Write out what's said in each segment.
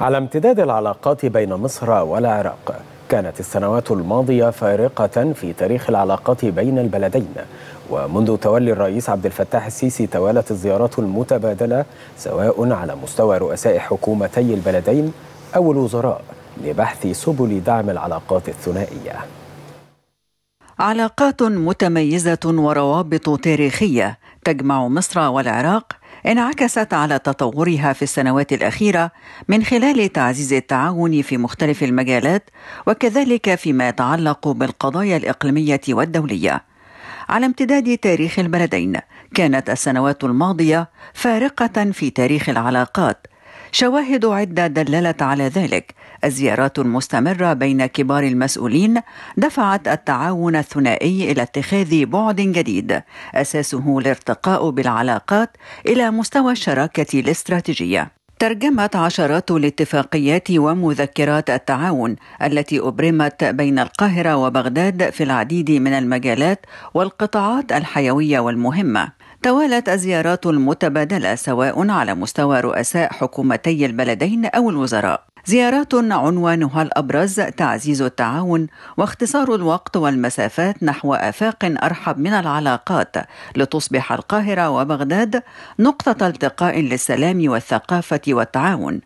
على امتداد العلاقات بين مصر والعراق كانت السنوات الماضية فارقة في تاريخ العلاقات بين البلدين ومنذ تولي الرئيس عبد الفتاح السيسي توالت الزيارات المتبادلة سواء على مستوى رؤساء حكومتي البلدين أو الوزراء لبحث سبل دعم العلاقات الثنائية علاقات متميزة وروابط تاريخية تجمع مصر والعراق انعكست على تطورها في السنوات الأخيرة من خلال تعزيز التعاون في مختلف المجالات وكذلك فيما يتعلق بالقضايا الإقليمية والدولية. على امتداد تاريخ البلدين كانت السنوات الماضيه فارقه في تاريخ العلاقات شواهد عدة دللت على ذلك الزيارات المستمرة بين كبار المسؤولين دفعت التعاون الثنائي إلى اتخاذ بعد جديد أساسه الارتقاء بالعلاقات إلى مستوى الشراكة الاستراتيجية ترجمت عشرات الاتفاقيات ومذكرات التعاون التي ابرمت بين القاهره وبغداد في العديد من المجالات والقطاعات الحيويه والمهمه توالت الزيارات المتبادلة سواء على مستوى رؤساء حكومتي البلدين أو الوزراء زيارات عنوانها الابرز تعزيز التعاون واختصار الوقت والمسافات نحو افاق ارحب من العلاقات لتصبح القاهره وبغداد نقطه التقاء للسلام والثقافه والتعاون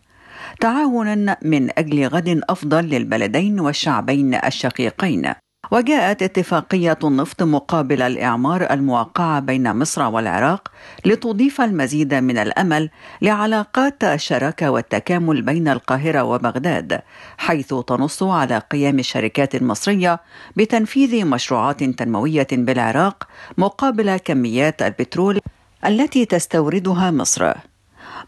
تعاونا من اجل غد افضل للبلدين والشعبين الشقيقين وجاءت اتفاقية النفط مقابل الإعمار الموقعة بين مصر والعراق لتضيف المزيد من الأمل لعلاقات الشراكة والتكامل بين القاهرة وبغداد حيث تنص على قيام الشركات المصرية بتنفيذ مشروعات تنموية بالعراق مقابل كميات البترول التي تستوردها مصر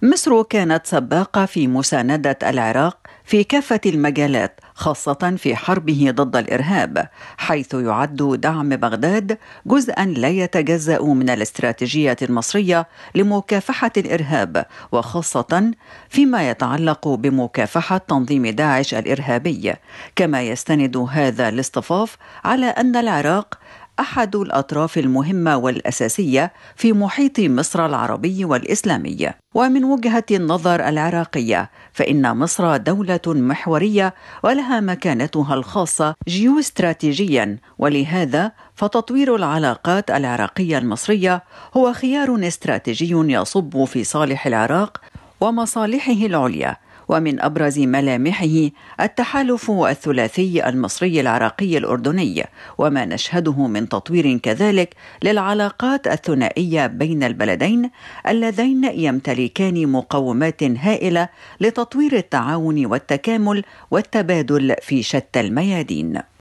مصر كانت سباقة في مساندة العراق في كافة المجالات خاصة في حربه ضد الإرهاب حيث يعد دعم بغداد جزءا لا يتجزأ من الاستراتيجية المصرية لمكافحة الإرهاب وخاصة فيما يتعلق بمكافحة تنظيم داعش الإرهابي كما يستند هذا الاصطفاف على أن العراق احد الاطراف المهمه والاساسيه في محيط مصر العربي والاسلامي ومن وجهه النظر العراقيه فان مصر دوله محوريه ولها مكانتها الخاصه جيوستراتيجيا ولهذا فتطوير العلاقات العراقيه المصريه هو خيار استراتيجي يصب في صالح العراق ومصالحه العليا ومن أبرز ملامحه التحالف الثلاثي المصري العراقي الأردني وما نشهده من تطوير كذلك للعلاقات الثنائية بين البلدين اللذين يمتلكان مقومات هائلة لتطوير التعاون والتكامل والتبادل في شتى الميادين